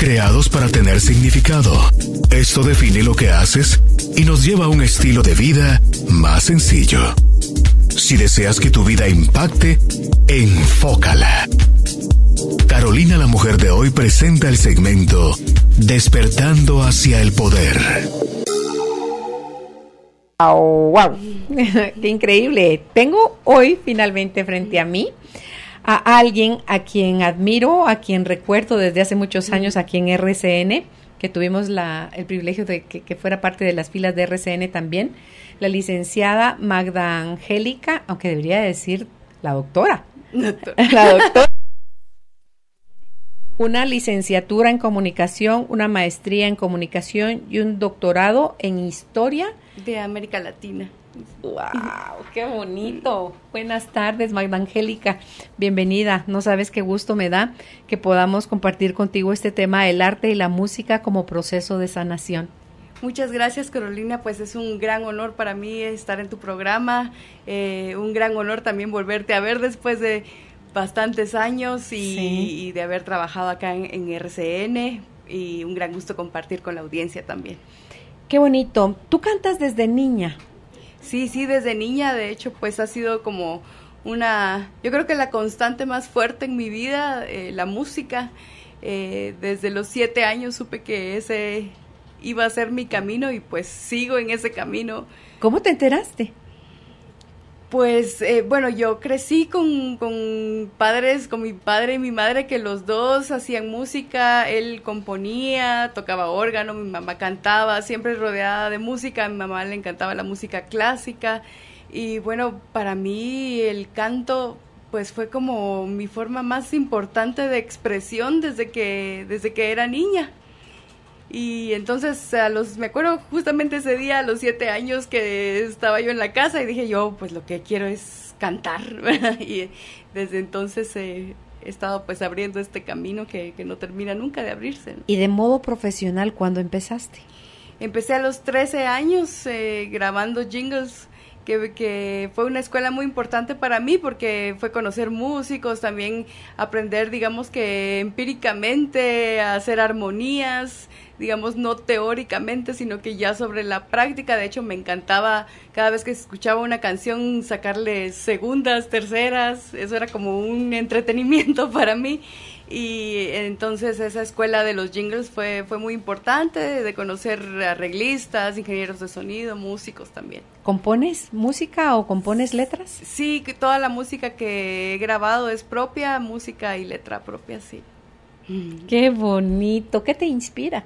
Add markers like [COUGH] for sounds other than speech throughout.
creados para tener significado. Esto define lo que haces y nos lleva a un estilo de vida más sencillo. Si deseas que tu vida impacte, enfócala. Carolina la Mujer de hoy presenta el segmento Despertando hacia el Poder. ¡Wow! [LAUGHS] ¡Qué increíble! Tengo hoy finalmente frente a mí a alguien a quien admiro, a quien recuerdo desde hace muchos años aquí en RCN, que tuvimos el privilegio de que, fuera parte de las filas de RCN también, la licenciada Magda Angélica, aunque debería decir la doctora. [LAUGHS] la doctora. Una licenciatura en comunicación, una maestría en comunicación y un doctorado en historia de América Latina ¡Wow! ¡Qué bonito! Buenas tardes, Magda Angélica. Bienvenida. No sabes qué gusto me da que podamos compartir contigo este tema, el arte y la música como proceso de sanación. Muchas gracias Carolina, pues es un gran honor para mí estar en tu programa, eh, un gran honor también volverte a ver después de bastantes años y, de haber trabajado acá en, en RCN y un gran gusto compartir con la audiencia también. Qué bonito, tú cantas desde niña. Sí, sí, desde niña, de hecho, pues ha sido como una, yo creo que la constante más fuerte en mi vida, eh, la música. Eh, desde los siete años supe que ese iba a ser mi camino y pues sigo en ese camino. ¿Cómo te enteraste? pues eh, bueno, yo crecí con, con, padres, con mi padre y mi madre, que los dos hacían música, él componía, tocaba órgano, mi mamá cantaba, siempre rodeada de música, a mi mamá le encantaba la música clásica y bueno, para mí el canto pues fue como mi forma más importante de expresión desde que, desde que era niña. Y entonces a los, me acuerdo justamente ese día, a los siete años que estaba yo en la casa y dije yo, pues lo que quiero es cantar. [LAUGHS] y desde entonces he estado pues abriendo este camino que, no termina nunca de abrirse. ¿Y de modo profesional cuándo empezaste? Empecé a los trece años eh, grabando jingles que, fue una escuela muy importante para mí porque fue conocer músicos, también aprender, digamos que empíricamente, a hacer armonías, digamos no teóricamente, sino que ya sobre la práctica. De hecho, me encantaba cada vez que escuchaba una canción sacarle segundas, terceras, eso era como un entretenimiento [LAUGHS] para mí y entonces esa escuela de los jingles fue, fue muy importante, de conocer arreglistas, ingenieros de sonido, músicos también. ¿Compones música o compones letras? Sí, toda la música que he grabado es propia, música y letra propia, sí. Qué bonito, ¿qué te inspira?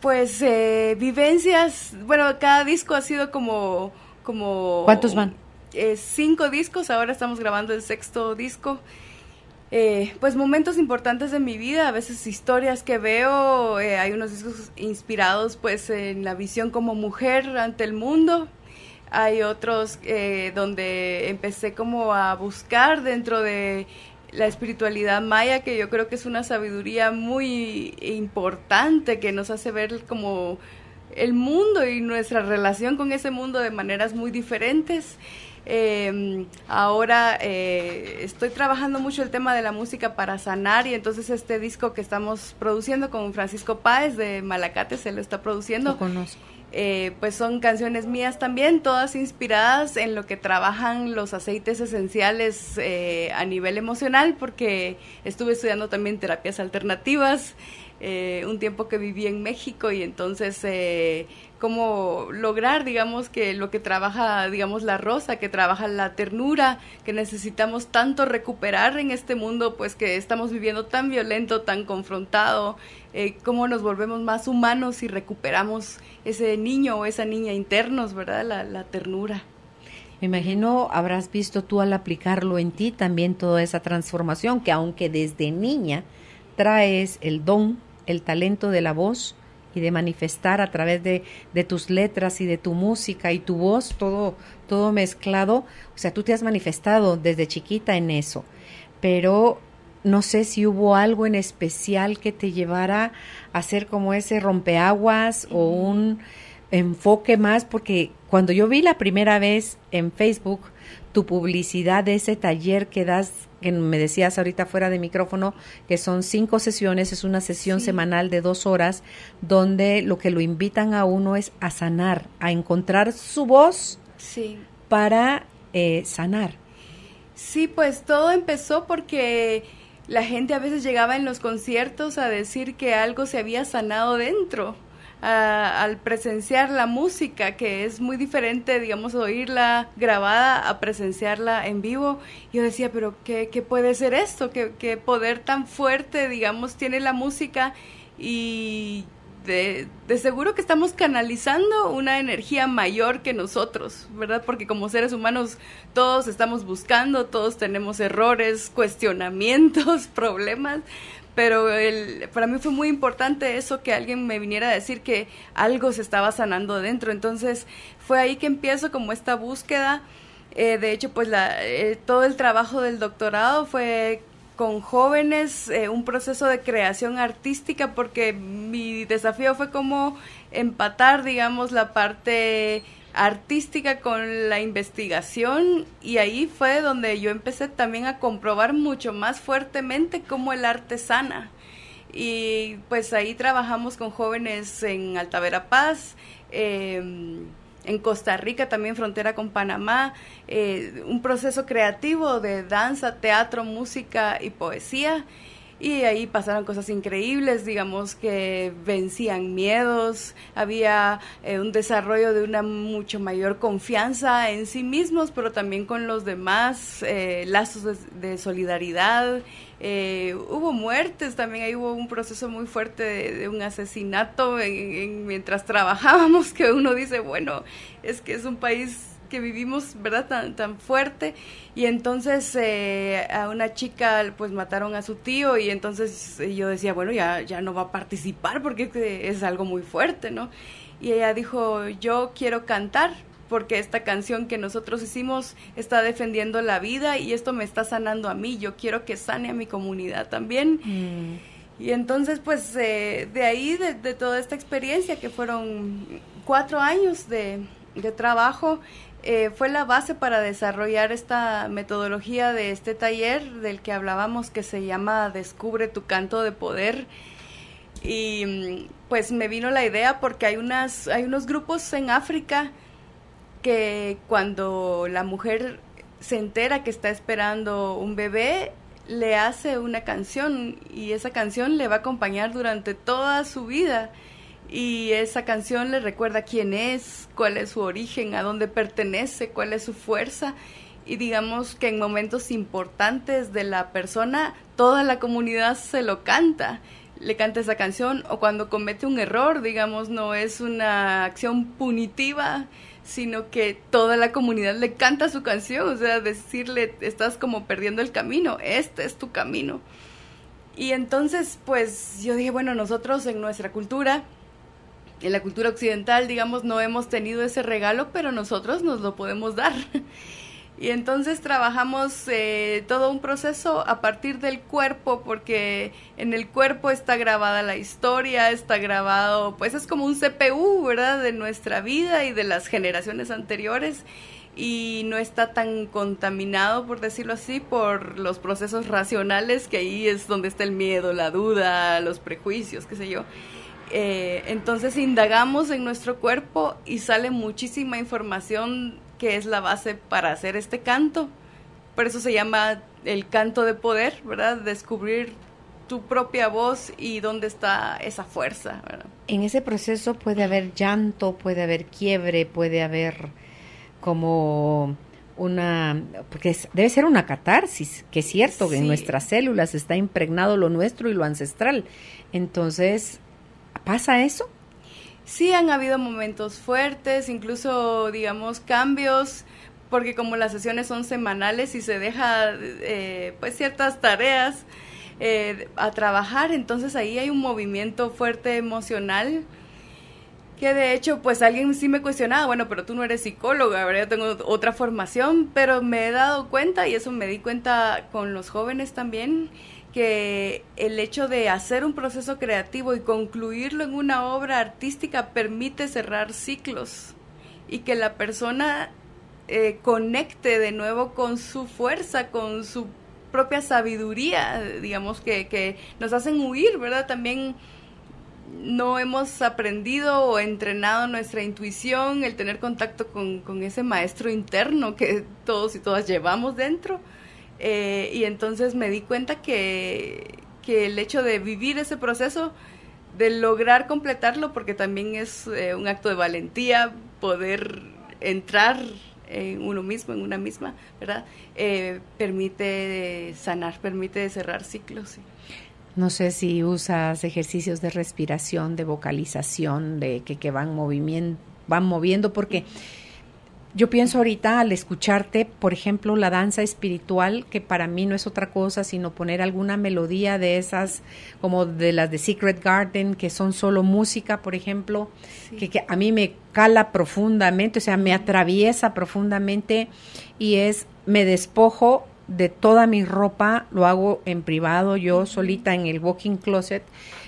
Pues eh, vivencias, bueno, cada disco ha sido como... como ¿Cuántos van? Eh, cinco discos, ahora estamos grabando el sexto disco eh, pues momentos importantes de mi vida, a veces historias que veo, eh, hay unos discos inspirados pues en la visión como mujer ante el mundo, hay otros eh, donde empecé como a buscar dentro de la espiritualidad maya, que yo creo que es una sabiduría muy importante que nos hace ver como el mundo y nuestra relación con ese mundo de maneras muy diferentes. Em, ahora eh, estoy trabajando mucho el tema de la música para sanar y entonces este disco que estamos produciendo con Francisco Páez de Malacate se lo está produciendo. Lo conozco. Eh, pues son canciones mías también, todas inspiradas en lo que trabajan los aceites esenciales eh, a nivel emocional, porque estuve estudiando también terapias alternativas, un tiempo que viví en México y entonces cómo lograr, digamos, que lo que trabaja, digamos, la rosa, que trabaja la ternura, que necesitamos tanto recuperar en este mundo, pues que estamos viviendo tan violento, tan confrontado, eh, cómo nos volvemos más humanos y recuperamos ese niño o esa niña internos, ¿verdad? La, la ternura. Me imagino habrás visto tú al aplicarlo en ti también toda esa transformación que aunque desde niña traes el don, el talento de la voz, y de manifestar a través de, de, tus letras y de tu música y tu voz, todo, todo mezclado. O sea, tú te has manifestado desde chiquita en eso, pero no sé si hubo algo en especial que te llevara a hacer como ese rompeaguas o un enfoque más, porque cuando yo vi la primera vez en Facebook, tu publicidad de ese taller que das, que me decías ahorita fuera de micrófono, que son cinco sesiones, es una sesión semanal de dos horas, donde lo que lo invitan a uno es a sanar, a encontrar su voz para eh, sanar. Sí, pues todo empezó porque la gente a veces llegaba en los conciertos a decir que algo se había sanado dentro al presenciar la música, que es muy diferente, digamos, oírla grabada a presenciarla en vivo. Yo decía, pero ¿qué, puede ser esto? ¿Qué, poder tan fuerte, digamos, tiene la música? Y de, de, seguro que estamos canalizando una energía mayor que nosotros, ¿verdad? Porque como seres humanos todos estamos buscando, todos tenemos errores, [LAUGHS] cuestionamientos, problemas, pero el, para mí fue muy importante eso que alguien me viniera a decir que algo se estaba sanando dentro. Entonces fue ahí que empiezo como esta búsqueda. Eh, de hecho, pues eh, todo el trabajo del doctorado fue con jóvenes, eh, un proceso de creación artística, porque mi desafío fue como empatar, digamos, la parte artística con la investigación y ahí fue donde yo empecé también a comprobar mucho más fuertemente cómo el arte sana. Y pues ahí trabajamos con jóvenes en Altavera Paz, em, en Costa Rica también frontera con Panamá, eh, un proceso creativo de danza, teatro, música y poesía y ahí pasaron cosas increíbles, digamos que vencían miedos, había eh, un desarrollo de una mucho mayor confianza en sí mismos, pero también con los demás, eh, lazos de, solidaridad. Eh, hubo muertes, también ahí hubo un proceso muy fuerte de, un asesinato mientras trabajábamos, [LAUGHS] que uno dice, bueno, es que es un país que vivimos, ¿verdad? Tan, tan fuerte. Y entonces eh, a una chica pues mataron a su tío y entonces eh, yo decía, bueno, ya, ya no va a participar porque eh, es algo muy fuerte, ¿no? Y ella dijo, yo quiero cantar porque esta canción que nosotros hicimos está defendiendo la vida y esto me está sanando a mí, yo quiero que sane a mi comunidad también. Mm. Y entonces, pues, de ahí, de, toda esta experiencia, que fueron cuatro años de, de trabajo, eh, fue la base para desarrollar esta metodología de este taller del que hablábamos que se llama Descubre tu canto de poder. Y mm, pues me vino la idea porque hay, unas, hay unos grupos en África que cuando la mujer se entera que está esperando un bebé, le hace una canción y esa canción le va a acompañar durante toda su vida y esa canción le recuerda quién es, cuál es su origen, a dónde pertenece, cuál es su fuerza y digamos que en momentos importantes de la persona toda la comunidad se lo canta le canta esa canción o cuando comete un error, digamos, no es una acción punitiva, sino que toda la comunidad le canta su canción, o sea, decirle, estás como perdiendo el camino, este es tu camino. Y entonces, pues yo dije, bueno, nosotros en nuestra cultura en la cultura occidental, digamos, no hemos tenido ese regalo, pero nosotros nos lo podemos dar. [LAUGHS] Y entonces trabajamos eh, todo un proceso a partir del cuerpo, porque en el cuerpo está grabada la historia, está grabado, pues es como un CPU, ¿verdad?, de nuestra vida y de las generaciones anteriores y no está tan contaminado, por decirlo así, por los procesos racionales, que ahí es donde está el miedo, la duda, los prejuicios, qué sé yo. Eh, entonces indagamos en nuestro cuerpo y sale muchísima información que es la base para hacer este canto. Por eso se llama el canto de poder, ¿verdad? Descubrir tu propia voz y dónde está esa fuerza. En ese proceso puede haber llanto, puede haber quiebre, puede haber como una, porque debe ser una catarsis, que es cierto, que en nuestras células está impregnado lo nuestro y lo ancestral. Entonces, ¿Pasa eso? Sí, han habido momentos fuertes, incluso, digamos, cambios, porque como las sesiones son semanales y se deja, eh, pues, ciertas tareas eh, a trabajar, entonces ahí hay un movimiento fuerte emocional que de hecho, pues alguien sí me cuestionaba, bueno, pero tú no eres psicóloga, Yo tengo otra formación, pero me he dado cuenta, y eso me di cuenta con los jóvenes también, que el hecho de hacer un proceso creativo y concluirlo en una obra artística permite cerrar ciclos y que la persona eh, conecte de nuevo con su fuerza, con su propia sabiduría, digamos, que, que nos hacen huir, ¿verdad? También no hemos aprendido o entrenado nuestra intuición, el tener contacto con, con ese maestro interno que todos y todas llevamos dentro eh, y entonces me di cuenta que, el hecho de vivir ese proceso, de lograr completarlo, porque también es eh, un acto de valentía poder entrar en uno mismo, en una misma, ¿verdad? Eh, permite sanar, permite cerrar ciclos. No sé si usas ejercicios de respiración, de vocalización, de que, que van, movimiento, van moviendo, porque... Yo pienso ahorita al escucharte, por ejemplo, la danza espiritual, que para mí no es otra cosa sino poner alguna melodía de esas, como de las de Secret Garden, que son solo música, por ejemplo, que, que, a mí me cala profundamente, o sea, me atraviesa profundamente y es, me despojo de toda mi ropa, lo hago en privado, yo solita en el walking closet,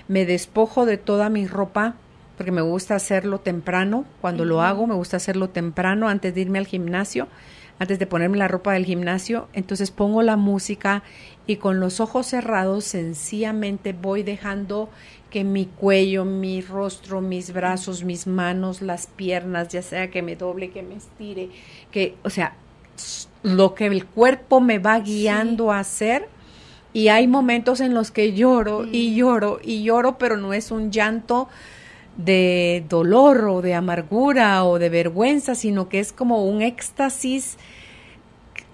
me despojo de toda mi ropa porque me gusta hacerlo temprano. Cuando lo hago, me gusta hacerlo temprano antes de irme al gimnasio, antes de ponerme la ropa del gimnasio. Entonces pongo la música y con los ojos cerrados sencillamente voy dejando que mi cuello, mi rostro, mis brazos, mis manos, las piernas, ya sea que me doble, que me estire, que, o sea, lo que el cuerpo me va guiando a hacer. Y hay momentos en los que lloro y lloro y lloro, pero no es un llanto de dolor o de amargura o de vergüenza, sino que es como un éxtasis,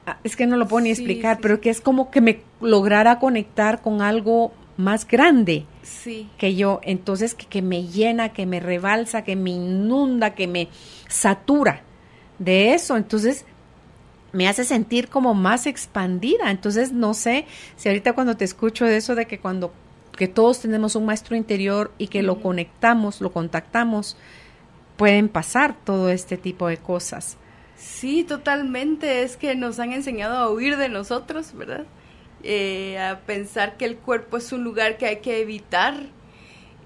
ah, es que no lo puedo ni explicar, pero que es como que me lograra conectar con algo más grande sí. que yo, entonces que, me llena, que me rebalsa, que me inunda, que me satura de eso, entonces me hace sentir como más expandida, entonces no sé si ahorita cuando te escucho eso de que cuando que todos tenemos un maestro interior y que lo conectamos, lo contactamos, pueden pasar todo este tipo de cosas. Sí, totalmente. Es que nos han enseñado a huir de nosotros, ¿verdad? Eh, a pensar que el cuerpo es un lugar que hay que evitar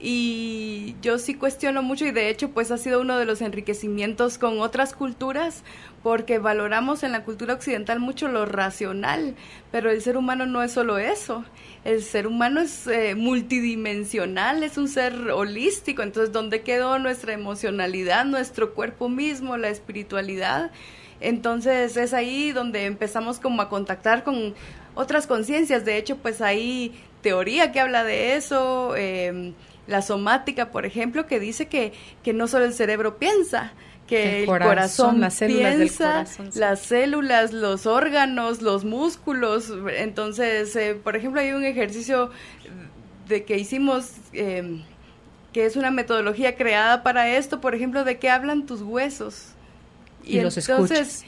y yo sí cuestiono mucho y de hecho pues ha sido uno de los enriquecimientos con otras culturas porque valoramos en la cultura occidental mucho lo racional, pero el ser humano no es solo eso, el ser humano es eh, multidimensional, es un ser holístico, entonces ¿dónde quedó nuestra emocionalidad, nuestro cuerpo mismo, la espiritualidad? Entonces es ahí donde empezamos como a contactar con otras conciencias, de hecho pues hay teoría que habla de eso, em, la somática, por ejemplo, que dice que, no solo el cerebro piensa, que el corazón, las células piensa, las células, los órganos, los músculos. Entonces, eh, por ejemplo, hay un ejercicio de que hicimos... Em, que es una metodología creada para esto, por ejemplo, de qué hablan tus huesos. Y, los entonces,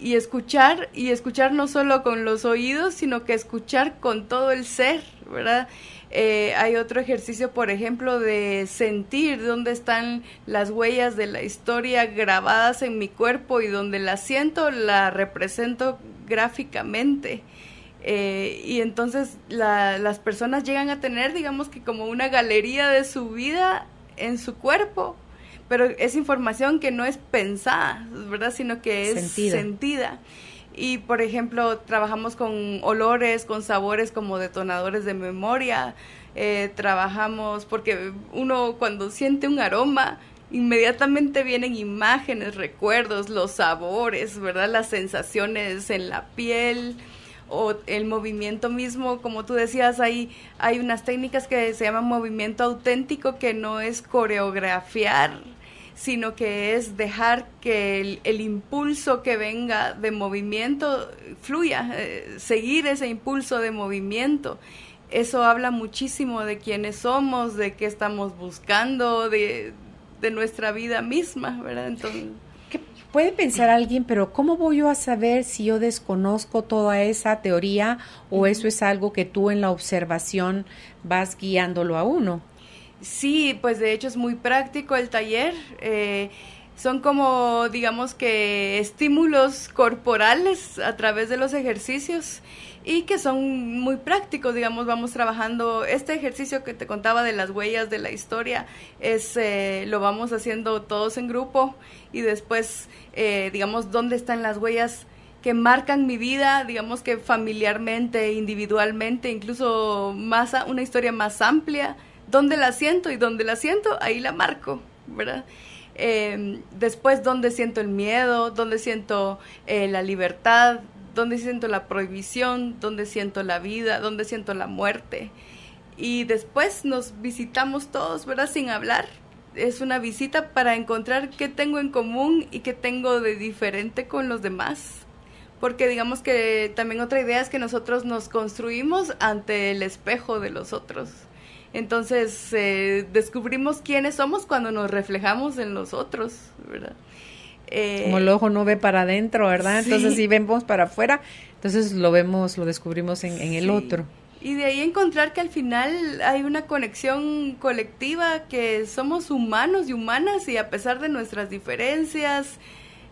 y escuchar, y escuchar no solo con los oídos, sino que escuchar con todo el ser, ¿verdad? Eh, hay otro ejercicio, por ejemplo, de sentir dónde están las huellas de la historia grabadas en mi cuerpo y donde la siento, la represento gráficamente. Eh, y entonces las personas llegan a tener, digamos que como una galería de su vida en su cuerpo, pero es información que no es pensada, ¿verdad? Sino que es sentida. sentida. Y por ejemplo, trabajamos con olores, con sabores como detonadores de memoria. Eh, trabajamos porque uno cuando siente un aroma, inmediatamente vienen imágenes, recuerdos, los sabores, ¿verdad? Las sensaciones en la piel o el movimiento mismo, como tú decías, hay, hay unas técnicas que se llaman movimiento auténtico que no es coreografiar sino que es dejar que el, impulso que venga de movimiento fluya, eh, seguir ese impulso de movimiento. Eso habla muchísimo de quiénes somos, de qué estamos buscando, de, nuestra vida misma, ¿verdad? Entonces, puede pensar alguien, pero ¿cómo voy yo a saber si yo desconozco toda esa teoría o eso es algo que tú en la observación vas guiándolo a uno? Sí, pues de hecho es muy práctico el taller. Eh, son como, digamos que, estímulos corporales a través de los ejercicios y que son muy prácticos, digamos, vamos trabajando. Este ejercicio que te contaba de las huellas de la historia, es, eh, lo vamos haciendo todos en grupo y después, eh, digamos, dónde están las huellas que marcan mi vida, digamos que familiarmente, individualmente, incluso más, una historia más amplia dónde la siento y donde la siento, ahí la marco, ¿verdad? Em, después, dónde siento el miedo, dónde siento eh, la libertad, dónde siento la prohibición, dónde siento la vida, dónde siento la muerte. Y después nos visitamos todos, ¿verdad? Sin hablar. Es una visita para encontrar qué tengo en común y qué tengo de diferente con los demás. Porque digamos que también otra idea es que nosotros nos construimos ante el espejo de los otros. Entonces eh, descubrimos quiénes somos cuando nos reflejamos en los otros, ¿verdad? Eh, Como el ojo no ve para adentro, ¿verdad? Entonces si vemos para afuera, entonces lo vemos, lo descubrimos en, el otro. Y de ahí encontrar que al final hay una conexión colectiva, que somos humanos y humanas y a pesar de nuestras diferencias,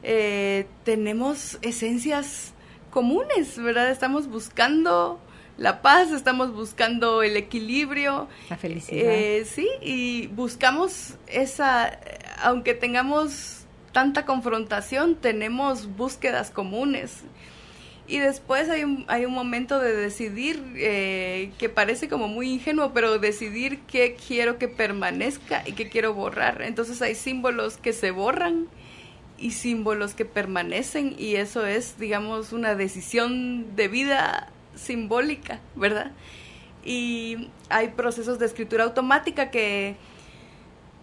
eh, tenemos esencias comunes, ¿verdad? Estamos buscando la paz, estamos buscando el equilibrio. La felicidad. Eh, sí, y buscamos esa, aunque tengamos tanta confrontación, tenemos búsquedas comunes. Y después hay un, hay un momento de decidir, eh, que parece como muy ingenuo, pero decidir qué quiero que permanezca y qué quiero borrar. Entonces hay símbolos que se borran y símbolos que permanecen y eso es, digamos, una decisión de vida simbólica, ¿verdad? Y hay procesos de escritura automática que,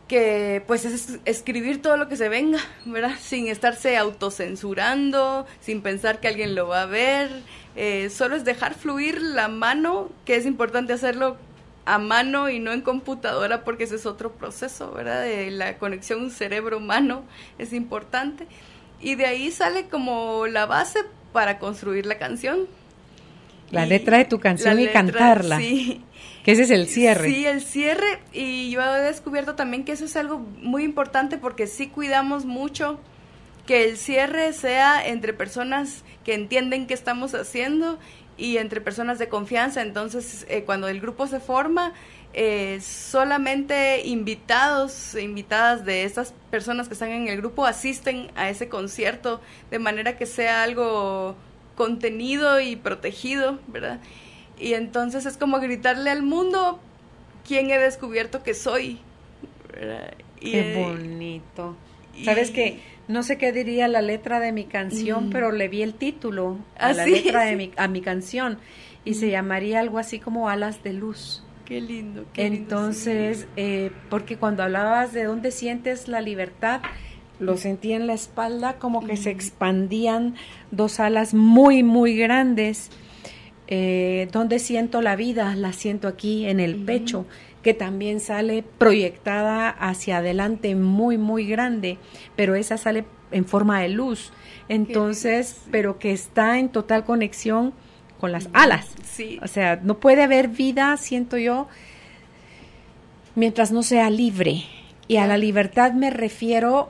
que pues es escribir todo lo que se venga, ¿verdad? Sin estarse autocensurando, sin pensar que alguien lo va a ver, eh, solo es dejar fluir la mano, que es importante hacerlo a mano y no en computadora porque ese es otro proceso, ¿verdad? la conexión cerebro humano es importante. Y de ahí sale como la base para construir la canción, la letra de tu canción y cantarla. Sí. Que ese es el cierre. Sí, el cierre. Y yo he descubierto también que eso es algo muy importante porque sí cuidamos mucho que el cierre sea entre personas que entienden qué estamos haciendo y entre personas de confianza. Entonces, eh, cuando el grupo se forma, eh, solamente invitados e invitadas de estas personas que están en el grupo asisten a ese concierto de manera que sea algo contenido y protegido, ¿verdad? Y entonces es como gritarle al mundo quién he descubierto que soy. Qué eh, bonito. Sabes que no sé qué diría la letra de mi canción, mm. pero le vi el título a ah, la letra de mi, a mi canción y se mm. llamaría algo así como Alas de Luz. Qué lindo. Qué Entonces, lindo, eh, porque cuando hablabas de dónde sientes la libertad, lo sentí en la espalda como que se mm. expandían dos alas muy, muy grandes. Eh, donde siento la vida, la siento aquí en el mm. pecho, que también sale proyectada hacia adelante muy, muy grande, pero esa sale en forma de luz. Entonces, pero que está en total conexión con las alas. Sí. O sea, no puede haber vida, siento yo, mientras no sea libre. Y a la libertad me refiero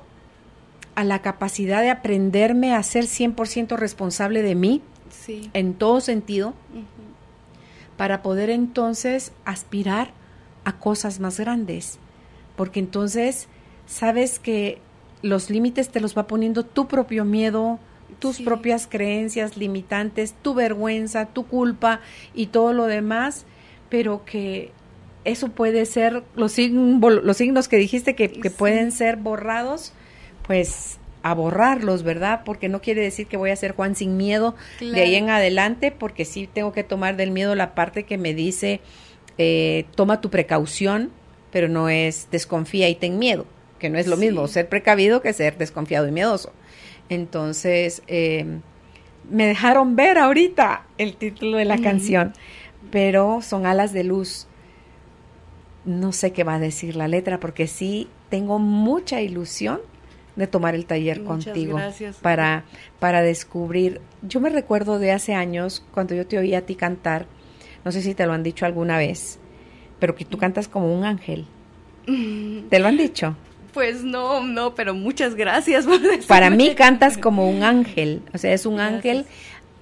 a la capacidad de aprenderme a ser 100% responsable de mí, en todo sentido, para poder entonces aspirar a cosas más grandes. Porque entonces sabes que los límites te los va poniendo tu propio miedo, tus propias creencias limitantes, tu vergüenza, tu culpa y todo lo demás, pero que eso puede ser los, los signos que dijiste que, pueden ser borrados pues a borrarlos, ¿verdad? Porque no quiere decir que voy a ser Juan sin miedo de ahí en adelante, porque sí tengo que tomar del miedo la parte que me dice, eh, toma tu precaución, pero no es desconfía y ten miedo, que no es lo mismo ser precavido que ser desconfiado y miedoso. Entonces, em, me dejaron ver ahorita el título de la canción, pero son alas de luz. No sé qué va a decir la letra, porque sí tengo mucha ilusión de tomar el taller contigo para para descubrir. Yo me recuerdo de hace años cuando yo te oía a ti cantar, no sé si te lo han dicho alguna vez, pero que tú cantas como un ángel. Mm. ¿Te lo han dicho? Pues no, no, pero muchas gracias Para mí cantas como un ángel, o sea, es un ángel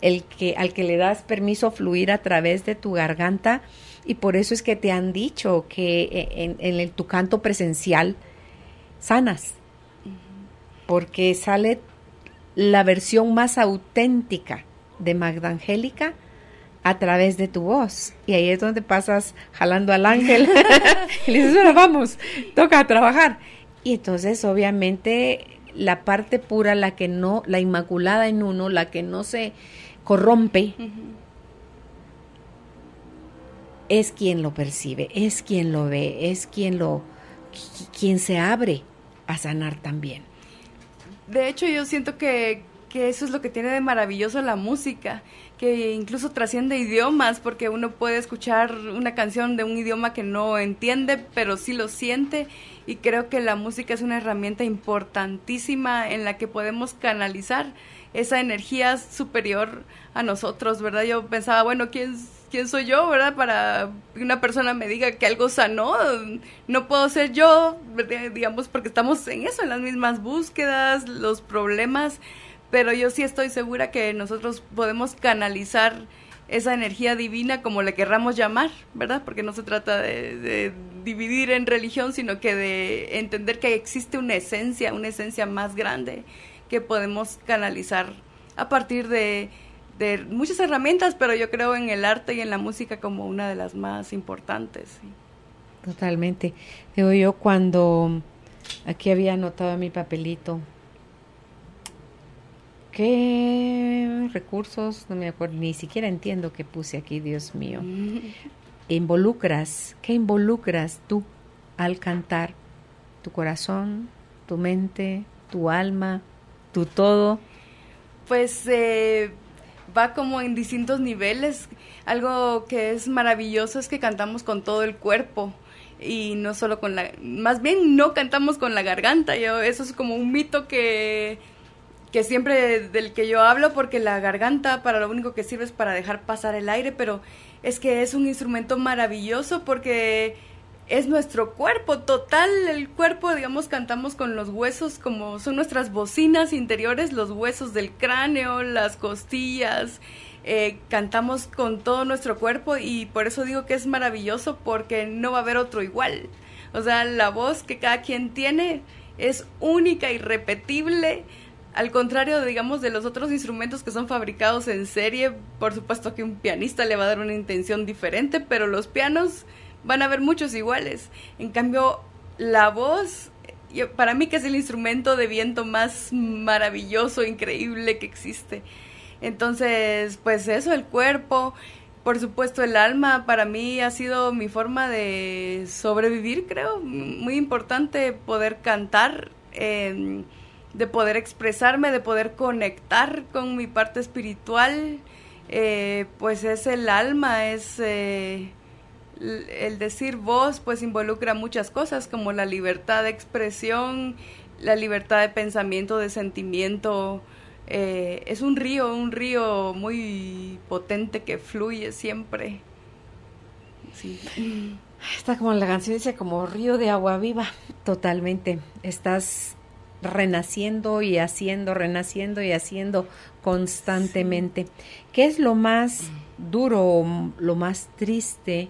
el que al que le das permiso fluir a través de tu garganta y por eso es que te han dicho que en, en tu canto presencial sanas porque sale la versión más auténtica de Magda Angélica a través de tu voz. Y ahí es donde pasas jalando al ángel [LAUGHS] y le dices, bueno, vamos, toca trabajar. Y entonces, obviamente, la parte pura, la que no, la inmaculada en uno, la que no se corrompe, es quien lo percibe, es quien lo ve, es quien lo, quien se abre a sanar también. De hecho, yo siento que, eso es lo que tiene de maravilloso la música, que incluso trasciende idiomas, porque uno puede escuchar una canción de un idioma que no entiende, pero sí lo siente, y creo que la música es una herramienta importantísima en la que podemos canalizar esa energía superior a nosotros, ¿verdad? Yo pensaba, bueno, ¿quién ¿quién soy yo, verdad? Para que una persona me diga que algo sanó, no puedo ser yo, digamos, porque estamos en eso, en las mismas búsquedas, los problemas, pero yo sí estoy segura que nosotros podemos canalizar esa energía divina como le querramos llamar, ¿verdad? Porque no se trata de, de dividir en religión, sino que de entender que existe una esencia, una esencia más grande que podemos canalizar a partir de de muchas herramientas, pero yo creo en el arte y en la música como una de las más importantes. Totalmente. Digo yo cuando aquí había anotado mi papelito, ¿qué recursos? No me acuerdo, ni siquiera entiendo qué puse aquí, Dios mío. [LAUGHS] Involucras, ¿qué involucras tú al cantar? Tu corazón, tu mente, tu alma, tu todo. Pues... Eh, va como en distintos niveles. Algo que es maravilloso es que cantamos con todo el cuerpo y no solo con la... Más bien no cantamos con la garganta, yo, eso es como un mito que, que siempre del que yo hablo porque la garganta para lo único que sirve es para dejar pasar el aire, pero es que es un instrumento maravilloso porque es nuestro cuerpo total, el cuerpo, digamos, cantamos con los huesos como son nuestras bocinas interiores, los huesos del cráneo, las costillas, eh, cantamos con todo nuestro cuerpo y por eso digo que es maravilloso porque no va a haber otro igual. O sea, la voz que cada quien tiene es única, irrepetible. Al contrario, digamos, de los otros instrumentos que son fabricados en serie, por supuesto que un pianista le va a dar una intención diferente, pero los pianos van a haber muchos iguales. En cambio, la voz, para mí que es el instrumento de viento más maravilloso, increíble que existe. Entonces, pues eso, el cuerpo, por supuesto el alma, para mí ha sido mi forma de sobrevivir, creo. Muy importante poder cantar, em, de poder expresarme, de poder conectar con mi parte espiritual. Eh, pues es el alma, es... Eh, el decir voz pues involucra muchas cosas como la libertad de expresión, la libertad de pensamiento, de sentimiento. Eh, es un río, un río muy potente que fluye siempre. Está como la canción dice, como río de agua viva. Totalmente. Estás renaciendo y haciendo, renaciendo y haciendo constantemente. ¿Qué es lo más duro, lo más triste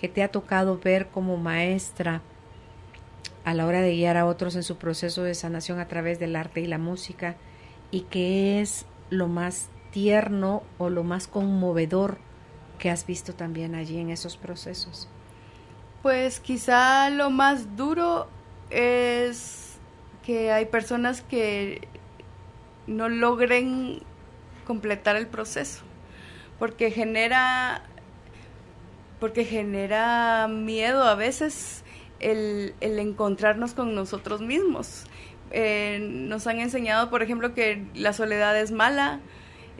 que te ha tocado ver como maestra a la hora de guiar a otros en su proceso de sanación a través del arte y la música y qué es lo más tierno o lo más conmovedor que has visto también allí en esos procesos. Pues quizá lo más duro es que hay personas que no logren completar el proceso, porque genera porque genera miedo a veces el, el encontrarnos con nosotros mismos. Eh, nos han enseñado, por ejemplo, que la soledad es mala.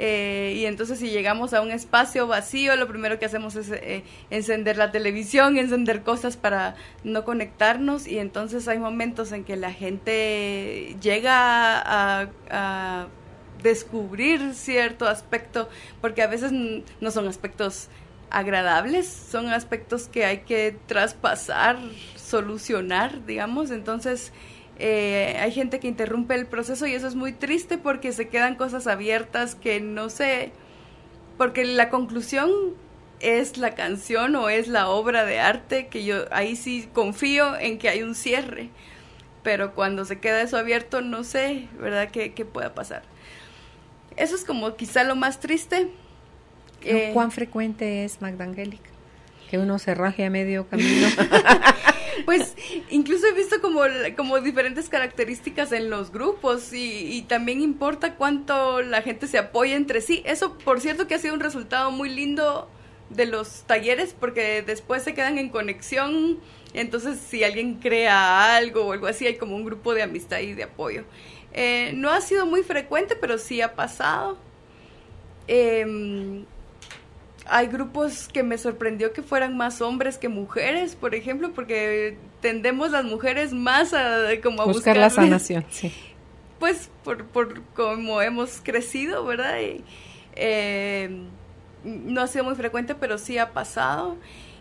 Eh, y entonces si llegamos a un espacio vacío, lo primero que hacemos es eh, encender la televisión, encender cosas para no conectarnos. Y entonces hay momentos en que la gente llega a, a descubrir cierto aspecto, porque a veces no son aspectos agradables, son aspectos que hay que traspasar, solucionar, digamos. Entonces, eh, hay gente que interrumpe el proceso y eso es muy triste porque se quedan cosas abiertas que no sé, porque la conclusión es la canción o es la obra de arte que yo ahí sí confío en que hay un cierre, pero cuando se queda eso abierto no sé, ¿verdad? ¿Qué, qué pueda pasar? Eso es como quizá lo más triste. Eh, ¿Cuán frecuente es magdangélica Que uno se raje a medio camino. [LAUGHS] pues incluso he visto como, como diferentes características en los grupos y, también importa cuánto la gente se apoya entre sí. Eso, por cierto, que ha sido un resultado muy lindo de los talleres porque después se quedan en conexión. Entonces, si alguien crea algo o algo así, hay como un grupo de amistad y de apoyo. Eh, no ha sido muy frecuente, pero sí ha pasado. Eh, hay grupos que me sorprendió que fueran más hombres que mujeres, por ejemplo, porque tendemos las mujeres más a como buscar, la sanación, [LAUGHS] Pues por, cómo hemos crecido, ¿verdad? Eh, no ha sido muy frecuente, pero sí ha pasado.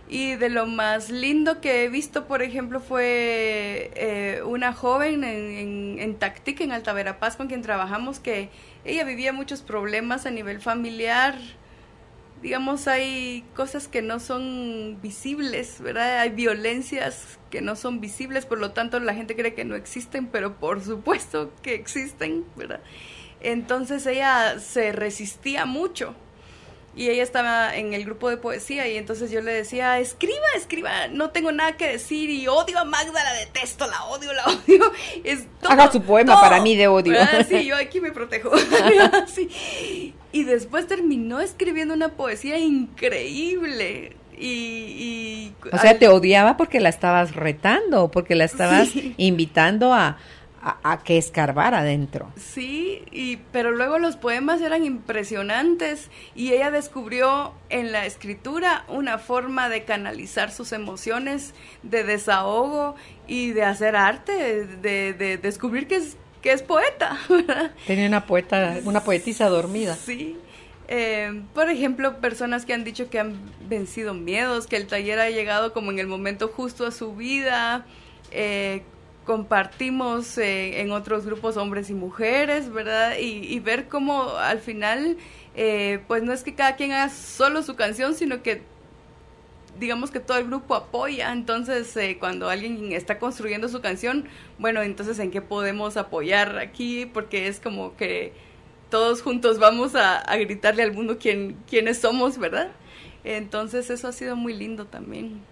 Y de lo más lindo que he visto, por ejemplo, fue eh, una joven en, en, en Tactic, en Altaverapaz, con quien trabajamos, que ella vivía muchos problemas a nivel familiar, digamos, hay cosas que no son visibles, ¿verdad? Hay violencias que no son visibles, por lo tanto la gente cree que no existen, pero por supuesto que existen, ¿verdad? Entonces ella se resistía mucho y ella estaba en el grupo de poesía y entonces yo le decía, escriba, escriba, no tengo nada que decir y odio a Magda, la detesto, la odio, la [LAUGHS] odio. Es Haga su poema para mí de odio. Ah, sí, [LAUGHS] yo aquí me protejo. [LAUGHS] Y después terminó escribiendo una poesía increíble. Y, o sea, te odiaba porque la estabas retando, porque la estabas invitando a, a, que escarbar adentro. Sí, y, pero luego los poemas eran impresionantes y ella descubrió en la escritura una forma de canalizar sus emociones, de desahogo y de hacer arte, de, descubrir que es, que es poeta. [LAUGHS] Tenía una poeta, una poetisa dormida. Sí. Eh, por ejemplo, personas que han dicho que han vencido miedos, que el taller ha llegado como en el momento justo a su vida, eh, compartimos eh, en otros grupos hombres y mujeres, ¿verdad? Y, ver cómo al final, eh, pues no es que cada quien haga solo su canción, sino que digamos que todo el grupo apoya, entonces eh, cuando alguien está construyendo su canción, bueno, entonces en qué podemos apoyar aquí, porque es como que todos juntos vamos a, gritarle al mundo quién, quiénes somos, ¿verdad? Entonces eso ha sido muy lindo también.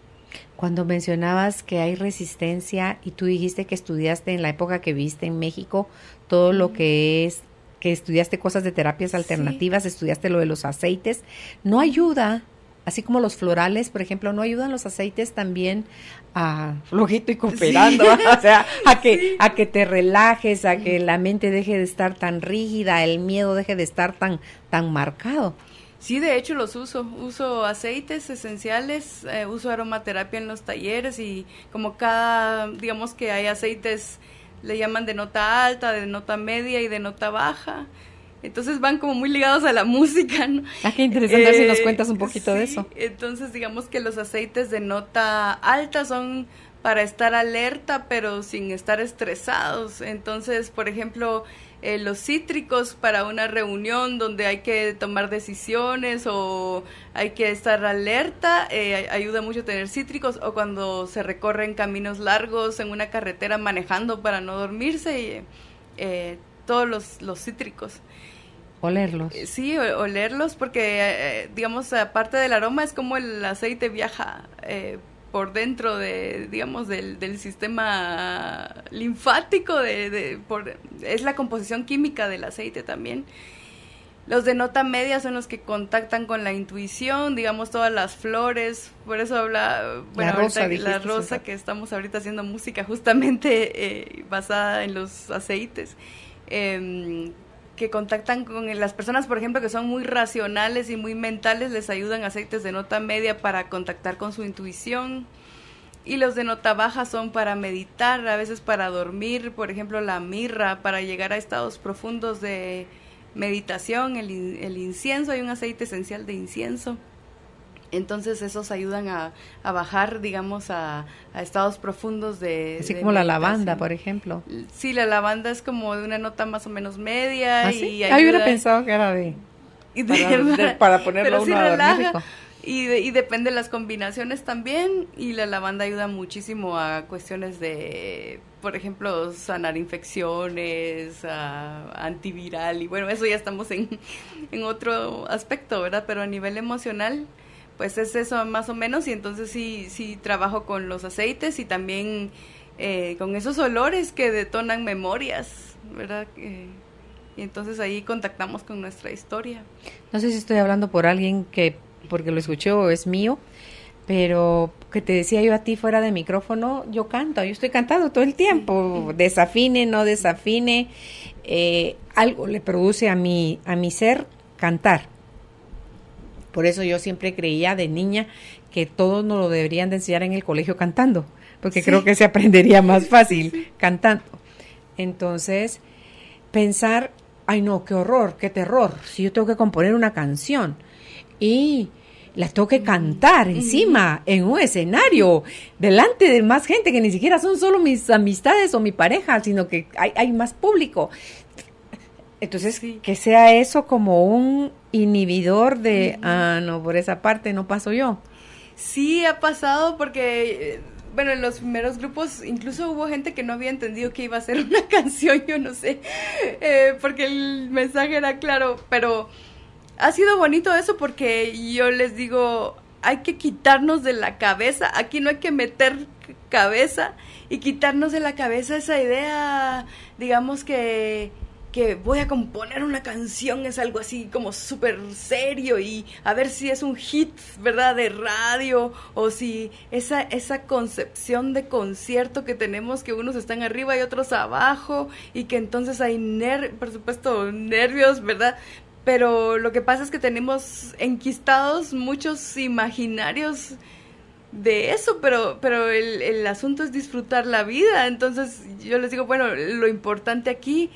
Cuando mencionabas que hay resistencia y tú dijiste que estudiaste en la época que viste en México todo lo que es que estudiaste cosas de terapias alternativas, estudiaste lo de los aceites, no ayuda, así como los florales, por ejemplo, no ayudan los aceites también a flojito y cooperando, o sea, a que a que te relajes, a que la mente deje de estar tan rígida, el miedo deje de estar tan tan marcado. Sí, de hecho los uso. Uso aceites esenciales, eh, uso aromaterapia en los talleres y como cada, digamos que hay aceites, le llaman de nota alta, de nota media y de nota baja. Entonces van como muy ligados a la [LAUGHS] música, ¿no? Ah, qué interesante, si nos eh, cuentas un poquito de eso. Entonces digamos que los aceites de nota alta son para estar alerta pero sin estar estresados. Entonces, por ejemplo, eh, los cítricos para una reunión donde hay que tomar decisiones o hay que estar alerta, eh, ayuda mucho tener cítricos o cuando se recorren caminos largos en una carretera manejando para no dormirse y eh, todos los, los, cítricos. Olerlos. Sí, olerlos porque, digamos, aparte del aroma es como el aceite viaja por dentro de, digamos, del, sistema linfático, de, por, es la composición química del aceite también. Los de nota media son los que contactan con la intuición, digamos, todas las flores, por eso habla, bueno, la rosa, que estamos ahorita haciendo música [LAUGHS] justamente eh, basada en los aceites. Em, que contactan con las personas, por ejemplo, que son muy racionales y muy mentales, les ayudan aceites de nota media para contactar con su intuición. Y los de nota baja son para meditar, a veces para dormir, por ejemplo, la mirra, para llegar a estados profundos de meditación, el, el incienso, hay un aceite esencial de incienso. Entonces esos ayudan a, bajar, digamos, a, a, estados profundos de... Así como la lavanda, por ejemplo. Sí, la lavanda es como de una nota más o menos media. ¿Ah, y ah, Yo hubiera pensado que era de... para, ponerlo uno a y, y, depende de las combinaciones también. Y la lavanda ayuda muchísimo a cuestiones de, por ejemplo, sanar infecciones, antiviral. Y bueno, eso ya estamos en, en otro aspecto, ¿verdad? Pero a nivel emocional pues es eso más o menos y entonces sí, sí trabajo con los aceites y también eh, con esos olores que detonan memorias, ¿verdad? y entonces ahí contactamos con nuestra historia. No sé si estoy hablando por alguien que, porque lo escuché o es mío, pero que te decía yo a ti fuera de micrófono, yo canto, yo estoy cantando todo el tiempo, [LAUGHS] desafine, no desafine, eh, algo le produce a mi, a mi ser cantar. Por eso yo siempre creía de niña que todos nos lo deberían de enseñar en el colegio cantando, porque creo que se aprendería más [LAUGHS] fácil cantando. Entonces, pensar, ay no, qué horror, qué terror, si yo tengo que componer una canción y la tengo que cantar encima, en un escenario, delante de más gente, que ni siquiera son solo mis amistades o mi pareja, sino que hay, más público. Entonces, que sea eso como un inhibidor de, ah, no, por esa parte no paso yo. Sí, ha pasado porque, eh, bueno, en los primeros grupos incluso hubo gente que no había entendido que iba a ser [LAUGHS] una canción, yo no sé, eh, porque el mensaje era claro, pero ha sido bonito eso porque yo les digo, hay que quitarnos de la cabeza, aquí no hay que meter cabeza y quitarnos de la cabeza esa idea, digamos que que voy a componer una canción, es algo así como súper serio y a ver si es un hit, ¿verdad? De radio o si esa, esa concepción de concierto que tenemos, que unos están arriba y otros abajo y que entonces hay, por supuesto, nervios, ¿verdad? Pero lo que pasa es que tenemos enquistados muchos imaginarios de eso, pero, pero el, el asunto es disfrutar la vida. Entonces yo les digo, bueno, lo importante aquí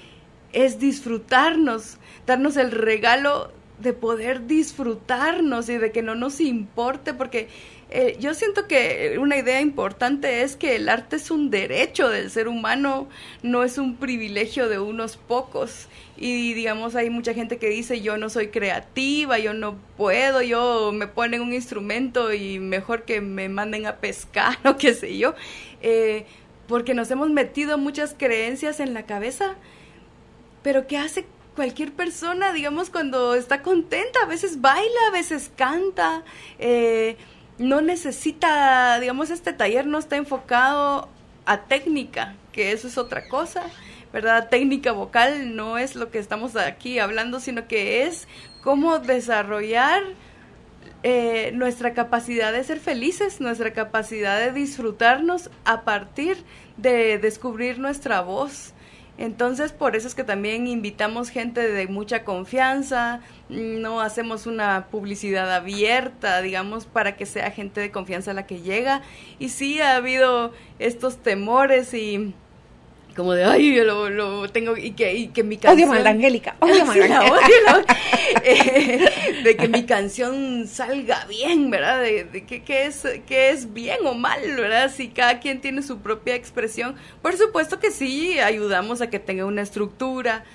es disfrutarnos, darnos el regalo de poder disfrutarnos y de que no nos importe, porque eh, yo siento que una idea importante es que el arte es un derecho del ser humano, no es un privilegio de unos pocos. Y digamos, hay mucha gente que dice, yo no soy creativa, yo no puedo, yo me ponen un instrumento y mejor que me manden a pescar [LAUGHS] o qué sé yo, eh, porque nos hemos metido muchas creencias en la cabeza pero ¿qué hace cualquier persona, digamos, cuando está contenta, a veces baila, a veces canta, eh, no necesita, digamos, este taller no está enfocado a técnica, que eso es otra cosa, ¿verdad? Técnica vocal no es lo que estamos aquí hablando, sino que es cómo desarrollar eh, nuestra capacidad de ser felices, nuestra capacidad de disfrutarnos a partir de descubrir nuestra voz entonces, por eso es que también invitamos gente de mucha confianza, no hacemos una publicidad abierta, digamos, para que sea gente de confianza la que llega. Y sí ha habido estos temores y como de ay yo lo, tengo y que, y mi canción odio Angélica odio [LAUGHS] eh, de que mi canción salga bien verdad de, de que, que, es que es bien o mal verdad si cada quien tiene su propia expresión por supuesto que sí ayudamos a que tenga una estructura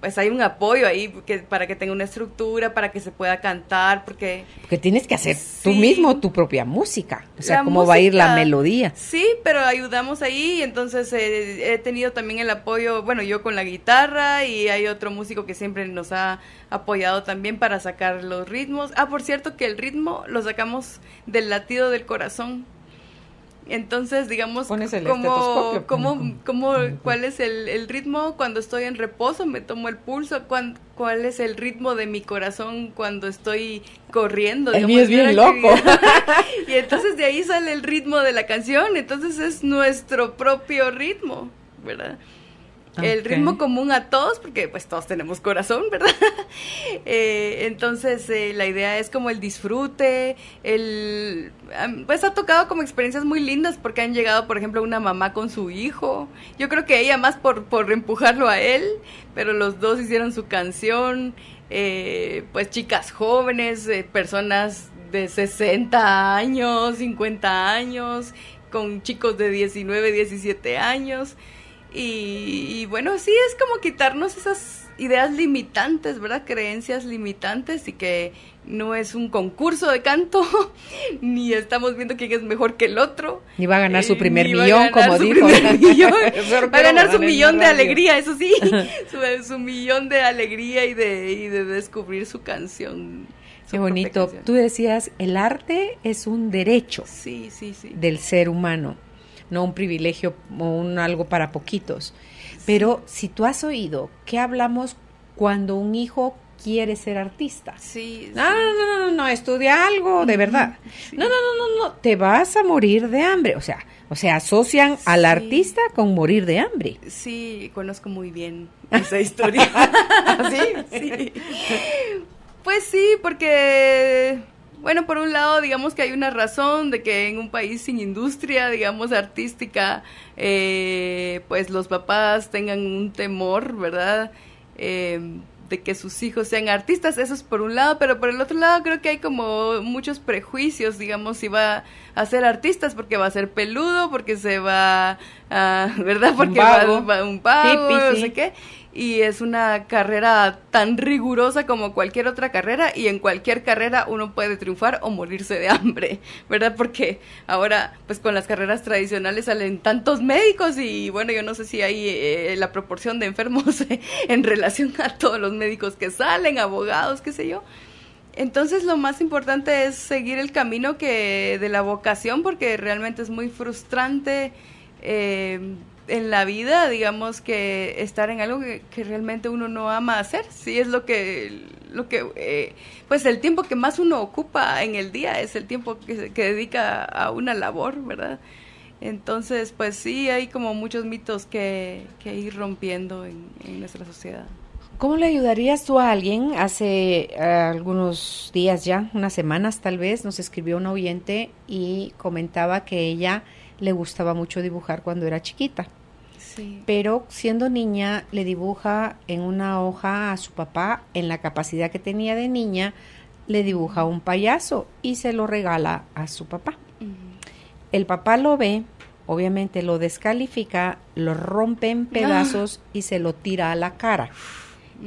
pues hay un apoyo ahí para que tenga una estructura, para que se pueda cantar, porque... Porque tienes que hacer tú mismo tu propia música, o sea, cómo va a ir la melodía. Sí, pero ayudamos ahí, entonces eh, he tenido también el apoyo, bueno, yo con la guitarra y hay otro músico que siempre nos ha apoyado también para sacar los ritmos. Ah, por cierto, que el ritmo lo sacamos del latido del corazón. Entonces, digamos, como, como, cuál es el, el, ritmo cuando estoy en reposo, me tomo el pulso, cuál es el ritmo de mi corazón cuando estoy corriendo. El digamos, es bien loco. [LAUGHS] y entonces de ahí sale el ritmo de la canción, entonces es nuestro propio ritmo, ¿verdad? El ritmo común a todos, porque pues todos tenemos corazón, [LAUGHS] ¿verdad? Eh, entonces eh, la idea es como el disfrute, el... Pues ha tocado como experiencias muy lindas porque han llegado, por ejemplo, una mamá con su hijo. Yo creo que ella más por, por empujarlo a él, pero los dos hicieron su canción. Eh, pues chicas jóvenes, personas de 60 años, 50 años, con chicos de 19, 17 años. Y, bueno, sí, es como quitarnos esas ideas limitantes, ¿verdad? Creencias limitantes y que no es un concurso de canto, [LAUGHS] ni estamos viendo quién es mejor que el otro. Ni va a ganar su eh, primer millón, como dijo. va a [LAUGHS] [LAUGHS] ganar su millón de alegría, eso sí, su, millón de alegría y de, y de descubrir su canción. Qué bonito. Tú decías, el arte es un derecho sí, sí, sí. del ser humano no un privilegio o un algo para poquitos. Pero si tú has oído, ¿qué hablamos cuando un hijo quiere ser artista? Sí. No, no, no, no, estudia algo de verdad. No, no, no, no, no, te vas a morir de hambre. O sea, o sea, asocian al artista con morir de hambre. Sí, conozco muy bien esa historia. [LAUGHS] ¿Sí? [LAUGHS] Sí. Pues sí, porque bueno, por un lado, digamos que hay una razón de que en un país sin industria, digamos, artística, eh, pues los papás tengan un temor, ¿verdad? Em, de que sus hijos sean artistas, eso es por un lado, pero por el otro lado creo que hay como muchos prejuicios, digamos, si va a ser artistas porque va a ser peludo, porque se va a, [LAUGHS] ¿verdad? Porque va, a un pago, no sé qué y es una carrera tan rigurosa como cualquier otra carrera y en cualquier carrera uno puede triunfar o morirse de hambre, ¿verdad? Porque ahora pues con las carreras tradicionales salen tantos médicos y bueno, yo no sé si hay eh, la proporción de enfermos [LAUGHS] en relación a todos los médicos que salen, abogados, qué sé yo. Entonces lo más importante es seguir el camino que de la vocación porque realmente es muy frustrante eh, en la vida, digamos, que estar en algo que, realmente uno no ama hacer, sí es lo que, lo que eh, pues el tiempo que más uno ocupa en el día es el tiempo que, que dedica a una labor, ¿verdad? Entonces, pues sí, hay como muchos mitos que, ir rompiendo en, nuestra sociedad. ¿Cómo le ayudarías tú a alguien? Hace eh, algunos días ya, unas semanas tal vez, nos escribió un oyente y comentaba que ella le gustaba mucho dibujar cuando era chiquita. Pero siendo niña le dibuja en una hoja a su papá, en la capacidad que tenía de niña, le dibuja un payaso y se lo regala a su papá. El papá lo ve, obviamente lo descalifica, lo rompe en ah. pedazos y se lo tira a la cara.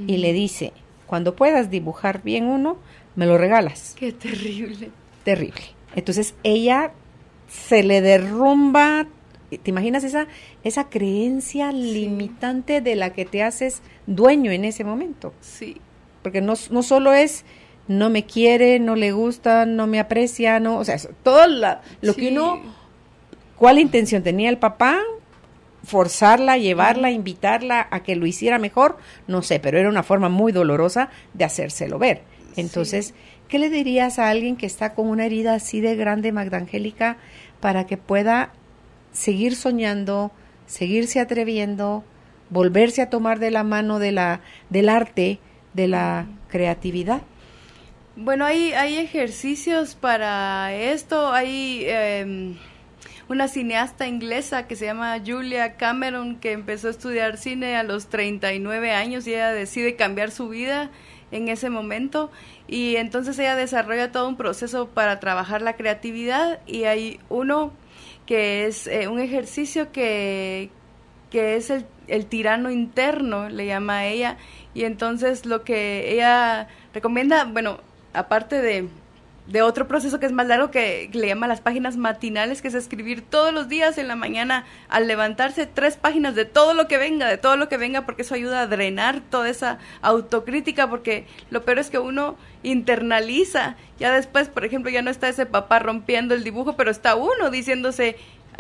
Y le dice, cuando puedas dibujar bien uno, me lo regalas. Qué terrible. Terrible. Entonces ella se le derrumba ¿Te imaginas esa, esa creencia limitante de la que te haces dueño en ese momento? Sí. Porque no, no solo es no me quiere, no le gusta, no me aprecia, no, o sea, todo lo que uno, ¿cuál intención tenía el papá? Forzarla, llevarla, invitarla a que lo hiciera mejor, no sé, pero era una forma muy dolorosa de hacérselo ver. Entonces, ¿qué le dirías a alguien que está con una herida así de grande, magdangélica, para que pueda seguir soñando, seguirse atreviendo, volverse a tomar de la mano de la, del arte, de la creatividad. Bueno, hay, hay ejercicios para esto, hay... Em, una cineasta inglesa que se llama Julia Cameron, que empezó a estudiar cine a los 39 años y ella decide cambiar su vida en ese momento y entonces ella desarrolla todo un proceso para trabajar la creatividad y hay uno que es eh, un ejercicio que, que es el, el, tirano interno, le llama a ella, y entonces lo que ella recomienda, bueno, aparte de de otro proceso que es más largo que, le llama las páginas matinales, que es escribir todos los días en la mañana al levantarse tres páginas de todo lo que venga, de todo lo que venga, porque eso ayuda a drenar toda esa autocrítica, porque lo peor es que uno internaliza, ya después, por ejemplo, ya no está ese papá rompiendo el dibujo, pero está uno diciéndose,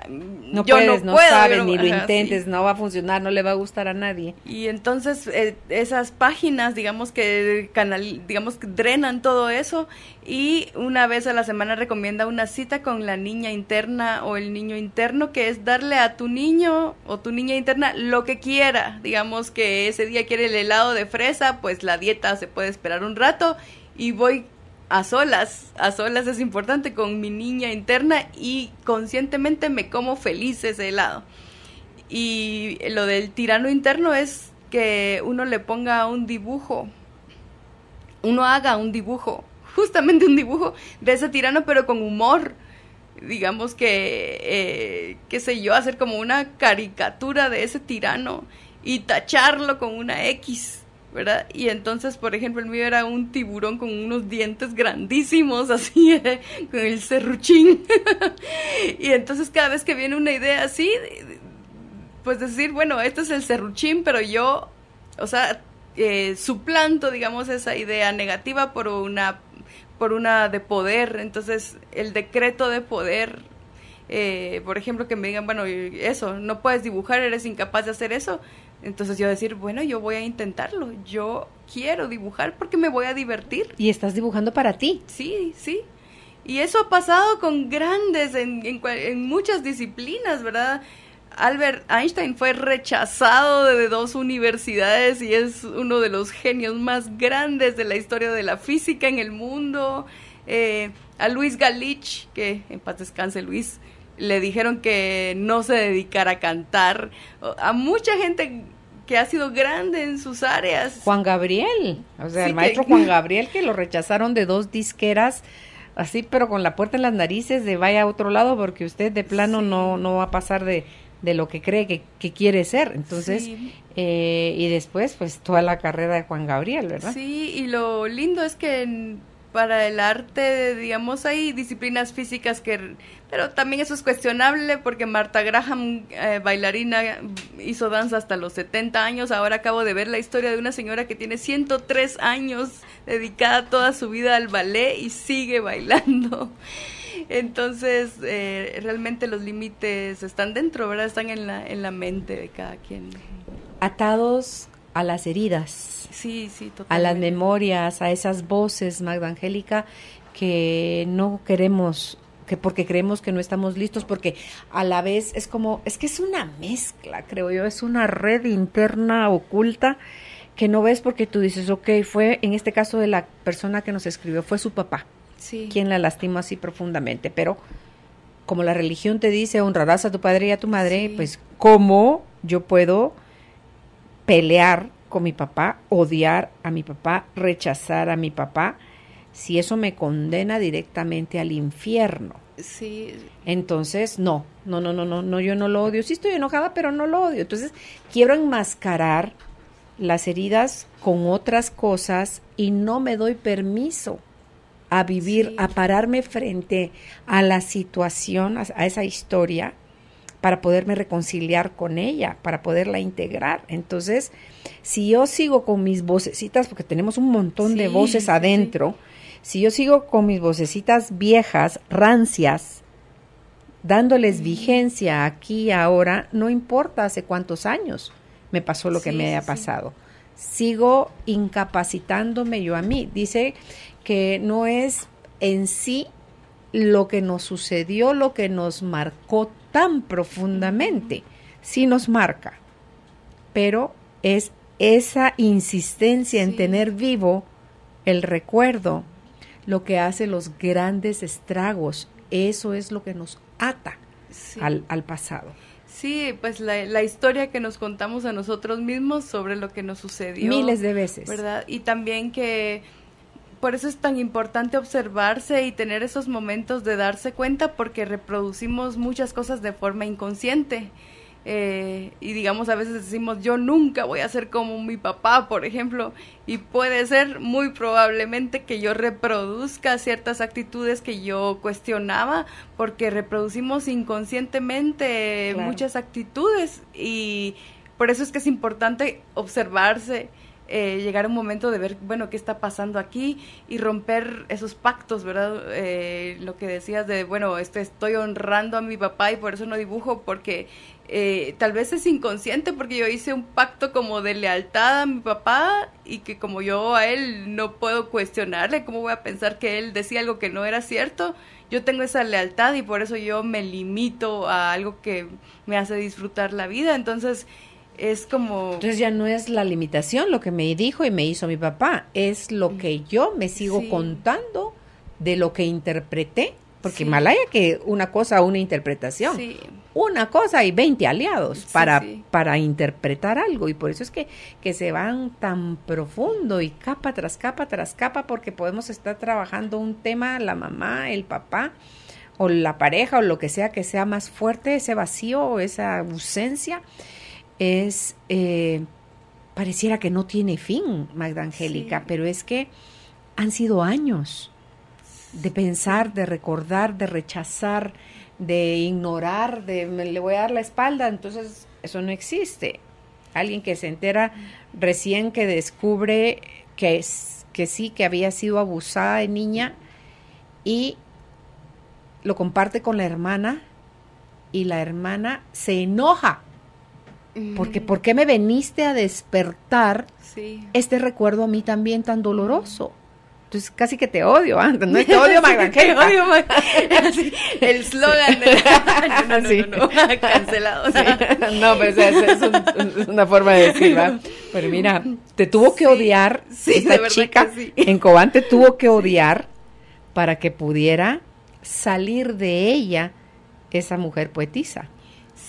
no puedes, no, sabes, ni lo intentes, no va a funcionar, no le va a gustar a nadie. Y entonces eh, esas páginas, digamos que canal, digamos que drenan todo eso y una vez a la semana recomienda una cita con la niña interna o el niño interno, que es darle a tu niño o tu niña interna lo que quiera, digamos que ese día quiere el helado de fresa, pues la dieta se puede esperar un rato y voy a solas, a solas es importante con mi niña interna y conscientemente me como feliz ese helado. Y lo del tirano interno es que uno le ponga un dibujo, uno haga un dibujo, justamente un dibujo de ese tirano, pero con humor. Digamos que, eh, qué sé yo, hacer como una caricatura de ese tirano y tacharlo con una X y entonces, por ejemplo, el mío era un tiburón con unos dientes grandísimos, [LAUGHS] así, eh, con el serruchín. [LAUGHS] y entonces cada vez que viene una idea así, pues decir, bueno, este es el serruchín, pero yo, o sea, eh, suplanto, digamos, esa idea negativa por una, por una de poder. Entonces, el decreto de poder eh, por ejemplo, que me digan, bueno, eso, no puedes dibujar, eres incapaz de hacer eso. Entonces yo decir, bueno, yo voy a intentarlo, yo quiero dibujar porque me voy a divertir. Y estás dibujando para ti. Sí, sí. Y eso ha pasado con grandes, en, en, muchas disciplinas, ¿verdad? Albert Einstein fue rechazado de dos universidades y es uno de los genios más grandes de la historia de la física en el mundo. Eh, a Luis Galich, que en paz descanse Luis, le dijeron que no se dedicara a cantar. A mucha gente que ha sido grande en sus áreas. Juan Gabriel, o sea, el maestro [LAUGHS] Juan Gabriel que lo rechazaron de dos disqueras así, pero con la puerta en las narices de vaya a otro lado porque usted de plano no, no va a pasar de, lo que cree que, quiere ser. Entonces, eh, y después, pues toda la carrera de Juan Gabriel, ¿verdad? Sí, y lo lindo es que para el arte, digamos, hay disciplinas físicas que... Pero también eso es cuestionable porque Marta Graham, eh, bailarina, hizo danza hasta los 70 años. Ahora acabo de ver la historia de una señora que tiene 103 años dedicada toda su vida al ballet y sigue bailando. [LAUGHS] Entonces, eh, realmente los límites están dentro, ¿verdad? Están en la, en la mente de cada quien. Atados a las heridas a las memorias, a esas voces, Magda Angélica, que no queremos que porque creemos que no estamos listos, porque a la vez es como, es que es una mezcla, creo yo, es una red interna oculta que no ves porque tú dices, ok, fue, en este caso de la persona que nos escribió, fue su papá, quien la lastimó así profundamente, pero como la religión te dice, honrarás a tu padre y a tu madre, pues, ¿cómo yo puedo pelear con mi papá, odiar a mi papá, rechazar a mi papá, si eso me condena directamente al infierno. Sí. Entonces, no, no, no, no, no, no, yo no lo odio. Sí estoy enojada, pero no lo odio. Entonces, quiero enmascarar las heridas con otras cosas y no me doy permiso a vivir, a pararme frente a la situación, a esa historia para poderme reconciliar con ella, para poderla integrar. Entonces, si yo sigo con mis vocecitas, porque tenemos un montón de voces adentro, si yo sigo con mis vocecitas viejas, rancias, dándoles mm. vigencia aquí ahora, no importa hace cuántos años me pasó lo que me haya pasado. Sigo incapacitándome yo a mí. Dice que no es en sí lo que nos sucedió, lo que nos marcó tan profundamente, sí nos marca, pero es esa insistencia en tener vivo el recuerdo lo que hace los grandes estragos, eso es lo que nos ata al, pasado. Sí, pues la, la, historia que nos contamos a nosotros mismos sobre lo que nos sucedió. Miles de veces. ¿Verdad? Y también que por eso es tan importante observarse y tener esos momentos de darse cuenta porque reproducimos muchas cosas de forma inconsciente. Eh, y digamos, a veces decimos, yo nunca voy a ser como mi papá, por ejemplo, y puede ser muy probablemente que yo reproduzca ciertas actitudes que yo cuestionaba, porque reproducimos inconscientemente muchas actitudes y por eso es que es importante observarse eh, llegar un momento de ver, bueno, qué está pasando aquí y romper esos pactos, ¿verdad? Eh, lo que decías de, bueno, este, estoy honrando a mi papá y por eso no dibujo, porque eh, tal vez es inconsciente, porque yo hice un pacto como de lealtad a mi papá y que como yo a él no puedo cuestionarle, ¿cómo voy a pensar que él decía algo que no era cierto? Yo tengo esa lealtad y por eso yo me limito a algo que me hace disfrutar la vida. Entonces, es como... Entonces ya no es la limitación lo que me dijo y me hizo mi papá, es lo mm. que yo me sigo contando de lo que interpreté, porque Malaya que una cosa, una interpretación, una cosa y 20 aliados para, para interpretar algo, y por eso es que, que se van tan profundo y capa tras capa tras capa, porque podemos estar trabajando un tema, la mamá, el papá, o la pareja o lo que sea que sea más fuerte, ese vacío o esa ausencia es, eh, pareciera que no tiene fin, Magda Angélica, pero es que han sido años de pensar, de recordar, de rechazar, de ignorar, de le voy a dar la espalda, entonces eso no existe. Alguien que se entera recién que descubre que, es, que sí, que había sido abusada de niña y lo comparte con la hermana y la hermana se enoja porque ¿por qué me veniste a despertar este recuerdo a mí también tan doloroso? Entonces casi que te odio, ¿eh? no [LAUGHS] te odio, Magda. te odio, Magda. El slogan. De... [LAUGHS] No, sí. no, no, cancelado. No, pues es, una forma de decir, ¿verdad? Pero mira, te tuvo que odiar esta chica en Cobán, te tuvo que odiar para que pudiera salir de ella esa mujer poetisa.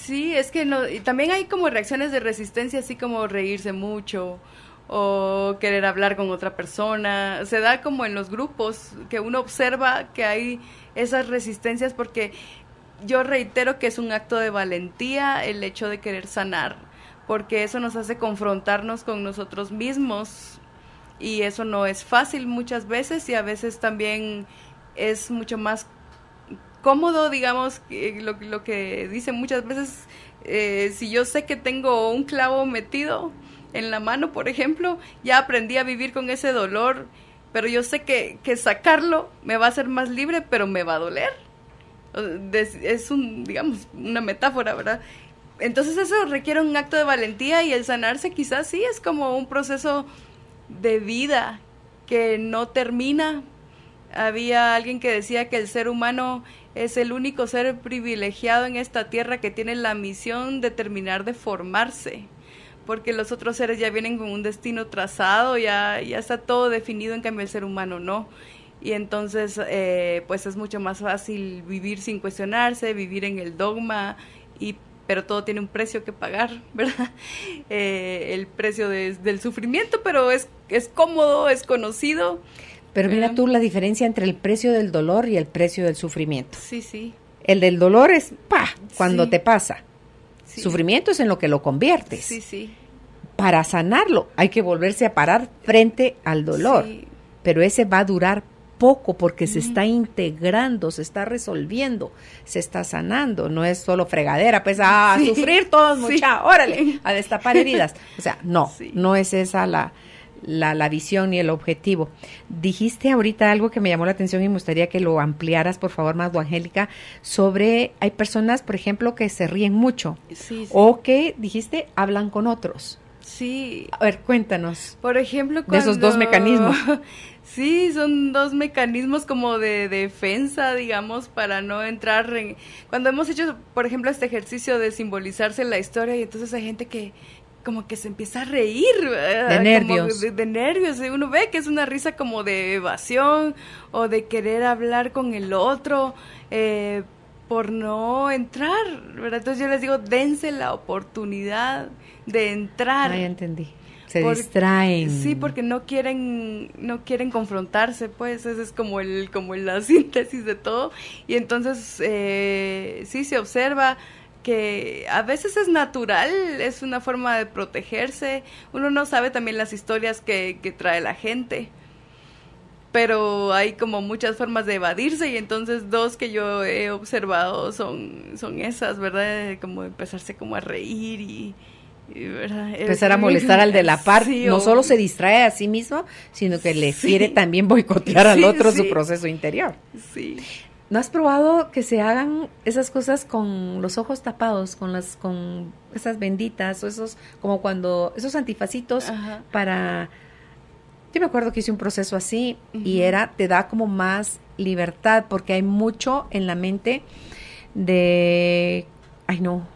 Sí, es que no, y también hay como reacciones de resistencia, así como reírse mucho o querer hablar con otra persona. Se da como en los grupos que uno observa que hay esas resistencias porque yo reitero que es un acto de valentía el hecho de querer sanar, porque eso nos hace confrontarnos con nosotros mismos y eso no es fácil muchas veces y a veces también es mucho más cómodo, digamos, lo, que dicen muchas veces, eh, si yo sé que tengo un clavo metido en la mano, por ejemplo, ya aprendí a vivir con ese dolor, pero yo sé que, sacarlo me va a hacer más libre, pero me va a doler. Es un, digamos, una metáfora, ¿verdad? Entonces eso requiere un acto de valentía y el sanarse quizás sí es como un proceso de vida que no termina. Había alguien que decía que el ser humano es el único ser privilegiado en esta tierra que tiene la misión de terminar de formarse, porque los otros seres ya vienen con un destino trazado, ya, ya está todo definido, en cambio el ser humano no. Y entonces, eh, pues es mucho más fácil vivir sin cuestionarse, vivir en el dogma, y, pero todo tiene un precio que pagar, [LAUGHS] ¿verdad? Eh, el precio del sufrimiento, pero es, es cómodo, es conocido. Pero mira tú la diferencia entre el precio del dolor y el precio del sufrimiento. Sí, sí. El del dolor es, pa, cuando te pasa. Sufrimiento es en lo que lo conviertes. Sí, sí. Para sanarlo hay que volverse a parar frente al dolor. Pero ese va a durar poco porque se está integrando, se está resolviendo, se está sanando. No es solo fregadera, pues a sufrir todos, mucha, órale, a destapar [LAUGHS] heridas. O sea, no, no es esa la, la, la, visión y el objetivo. Dijiste ahorita algo que me llamó la atención y me gustaría que lo ampliaras, por favor, más, Angélica, sobre, hay personas, por ejemplo, que se ríen mucho sí, o que, dijiste, hablan con otros. Sí. A ver, cuéntanos. Por ejemplo, cuando... De esos dos mecanismos. [LAUGHS] Sí, son dos mecanismos como de, defensa, digamos, para no entrar en... Cuando hemos hecho, por ejemplo, este ejercicio de simbolizarse en la historia y entonces hay gente que, como que se empieza a reír. De nervios. De, nervios. Uno ve que es una risa como de evasión o de querer hablar con el otro eh, por no entrar. Entonces yo les digo, dense la oportunidad de entrar. entendí. Se distraen. Sí, porque no quieren, no quieren confrontarse, pues, esa es como el, como la [LAUGHS] síntesis de todo. Y entonces eh, sí se observa que a veces es natural, es una forma de protegerse. Uno no sabe también las historias que, trae la gente. Pero hay como muchas formas de evadirse y entonces dos que yo he observado son, son esas, ¿verdad? Como empezarse como a reír y, ¿verdad? empezar a molestar al de la [LAUGHS] par, no solo se distrae a sí mismo, sino que le quiere también boicotear al [LAUGHS] otro su proceso interior. Sí. ¿No has probado que se hagan esas cosas con los ojos tapados, con las con esas benditas o esos como cuando esos antifacitos para Yo me acuerdo que hice un proceso así y era te da como más libertad porque hay mucho en la mente de ay no,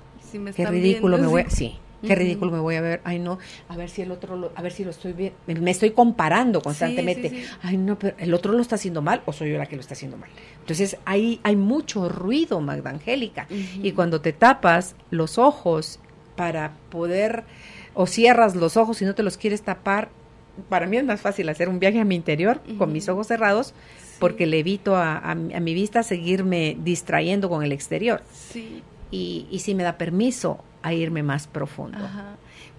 qué ridículo me voy, [LAUGHS] sí qué ridículo me voy a ver, ay no, a ver si el otro, lo, a ver si lo estoy bien, me, estoy comparando constantemente, ay no, pero el otro lo está haciendo mal o soy yo la que lo está haciendo mal. Entonces ahí hay mucho ruido, Magda Angélica, y cuando te tapas los ojos para poder, o cierras los ojos si no te los quieres tapar, para mí es más fácil hacer un viaje a mi interior con mis ojos cerrados porque le evito a, mi vista seguirme distrayendo con el exterior. Sí y, si me da permiso a irme más profundo.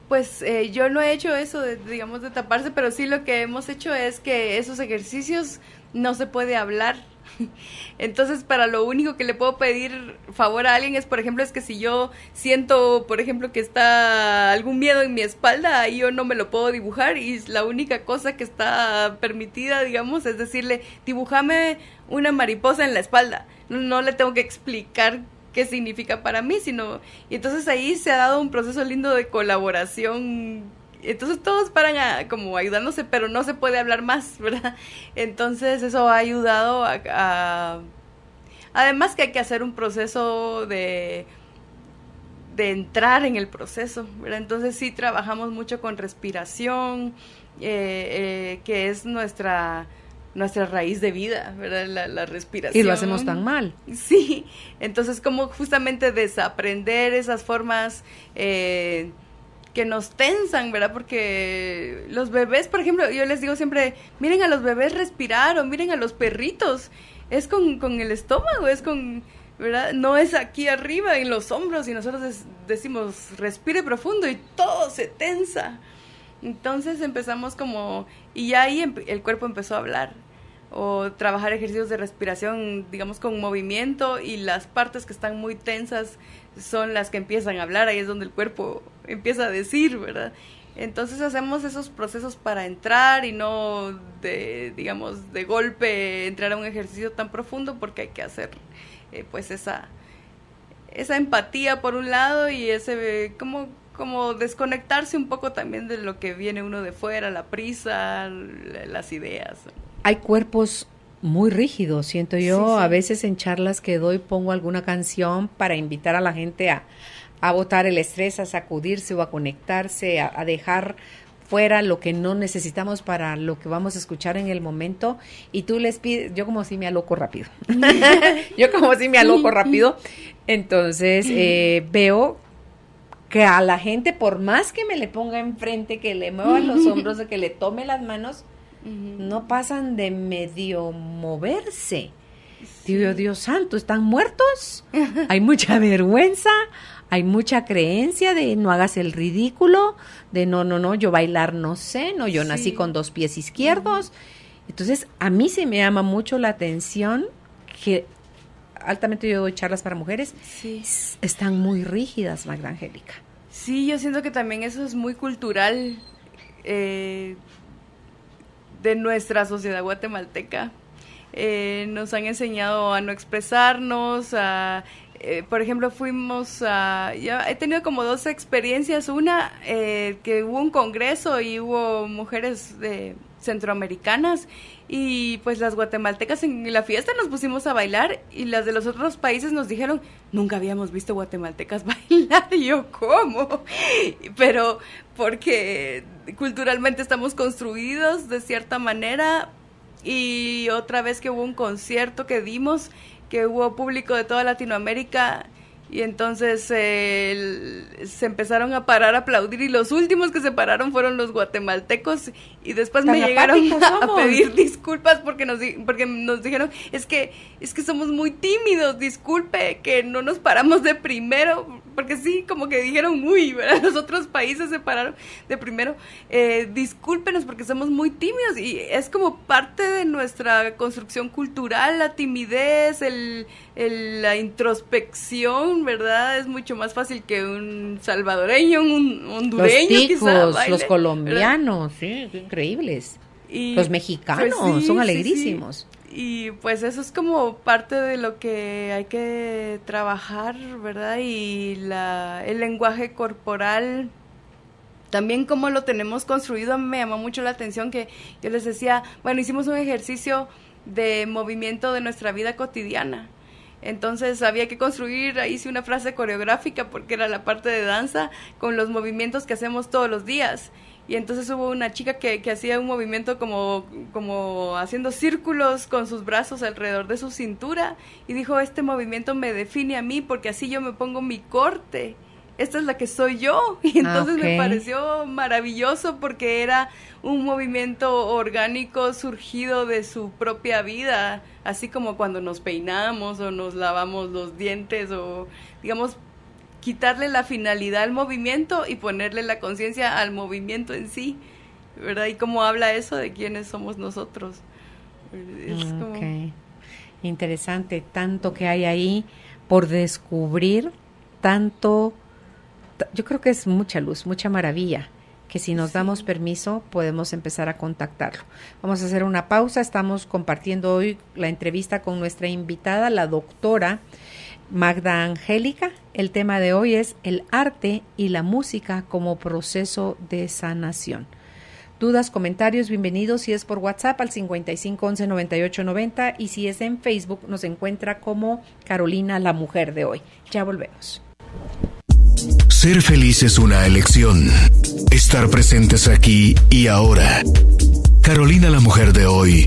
Pues eh, yo no he hecho eso, digamos, de taparse, pero sí lo que hemos hecho es que esos ejercicios no se puede hablar. [LAUGHS] Entonces, para lo único que le puedo pedir favor a alguien es, por ejemplo, es que si yo siento, por ejemplo, que está algún miedo en mi espalda, ahí yo no me lo puedo dibujar y la única cosa que está permitida, digamos, es decirle, dibujame una mariposa en la espalda. no le tengo que explicar qué significa para mí, sino... Y entonces ahí se ha dado un proceso lindo de colaboración entonces todos paran a, como ayudándose, pero no se puede hablar más, [LAUGHS] ¿verdad? Entonces eso ha ayudado a, Además que hay que hacer un proceso de de entrar en el proceso, ¿verdad? Entonces sí trabajamos mucho con respiración, eh, eh, que es nuestra nuestra raíz de vida, ¿verdad? La, respiración. Y lo hacemos tan mal. Sí, entonces como justamente desaprender esas formas eh, que nos tensan, ¿verdad? Porque los bebés, por ejemplo, yo les digo siempre, miren a los bebés respirar o miren a los perritos, es con, con el estómago, es con... ¿verdad? No es aquí arriba, en los hombros, y nosotros decimos, respire profundo y todo se tensa. Entonces empezamos como, y ya ahí el cuerpo empezó a hablar o trabajar ejercicios de respiración, digamos, con movimiento y las partes que están muy tensas son las que empiezan a hablar, ahí es donde el cuerpo empieza a decir, ¿verdad? Entonces hacemos esos procesos para entrar y no de, digamos, de golpe entrar a un ejercicio tan profundo porque hay que hacer eh, pues esa, esa empatía por un lado y ese, como como desconectarse un poco también de lo que viene uno de fuera, la prisa, las ideas hay cuerpos muy rígidos, siento yo. A veces en charlas que doy pongo alguna canción para invitar a la gente a, a botar el estrés, a sacudirse o a conectarse, a, dejar fuera lo que no necesitamos para lo que vamos a escuchar en el momento y tú les pides, yo como si me aloco rápido, [LAUGHS] yo como si me aloco rápido, entonces [LAUGHS] eh, veo que a la gente por más que me le ponga enfrente, que le mueva los [LAUGHS] hombros, que le tome las manos, no pasan de medio moverse. Dios, Dios santo, ¿están muertos? [LAUGHS] hay mucha vergüenza, hay mucha creencia de no hagas el ridículo, de no, no, no, yo bailar no sé, no, yo nací con dos pies izquierdos. Entonces, a mí se me llama mucho la atención que altamente yo doy charlas para mujeres, están muy rígidas, Magda Angélica. Sí, yo siento que también eso es muy cultural. Eh, de nuestra sociedad guatemalteca. Eh, nos han enseñado a no expresarnos, eh, por ejemplo, fuimos a, ya he tenido como dos experiencias, una eh, que hubo un congreso y hubo mujeres centroamericanas y pues las guatemaltecas en la fiesta nos pusimos a bailar y las de los otros países nos dijeron, nunca habíamos visto guatemaltecas [LAUGHS] bailar, y yo cómo, pero porque culturalmente estamos construidos de cierta manera y otra vez que hubo un concierto que dimos, que hubo público de toda Latinoamérica y entonces eh, se empezaron a parar a aplaudir y los últimos que se pararon fueron los guatemaltecos y después me llegaron [LAUGHS] a, pedir disculpas porque nos porque nos dijeron es que es que somos muy tímidos disculpe que no nos paramos de primero porque sí, como que dijeron, uy, ¿verdad? [LAUGHS] los otros países se pararon de primero, eh, discúlpenos porque somos muy tímidos y es como parte de nuestra construcción cultural, la timidez, el, la introspección, ¿verdad? Es mucho más fácil que un salvadoreño, un hondureño. Los los colombianos, sí, increíbles. los mexicanos pues son alegrísimos y pues eso es como parte de lo que hay que trabajar, ¿verdad? Y la, el lenguaje corporal, también cómo lo tenemos construido, me llamó mucho la atención que yo les decía, bueno, hicimos un ejercicio de movimiento de nuestra vida cotidiana. Entonces había que construir, hice una frase coreográfica porque era la parte de danza con los movimientos que hacemos todos los días y entonces hubo una chica que, hacía un movimiento como, como haciendo círculos con sus brazos alrededor de su cintura y dijo, este movimiento me define a mí porque así yo me pongo mi corte. Esta es la que soy yo. [LAUGHS] Y ah, entonces me pareció maravilloso porque era un movimiento orgánico surgido de su propia vida, así como cuando nos peinamos o nos lavamos los dientes o digamos quitarle la finalidad al movimiento y ponerle la conciencia al movimiento en sí, ¿verdad? Y cómo habla eso de quiénes somos nosotros. Ah, Interesante, tanto que hay ahí por descubrir, tanto, yo creo que es mucha luz, mucha maravilla que si nos damos permiso podemos empezar a contactarlo. Vamos a hacer una pausa, estamos compartiendo hoy la entrevista con nuestra invitada, la doctora Magda Angélica. El tema de hoy es el arte y la música como proceso de sanación. Dudas, comentarios, bienvenidos. Si es por WhatsApp al 5511 9890 y si es en Facebook nos encuentra como Carolina la Mujer de hoy. Ya volvemos. Ser feliz es una elección. Estar presentes aquí y ahora. Carolina la Mujer de hoy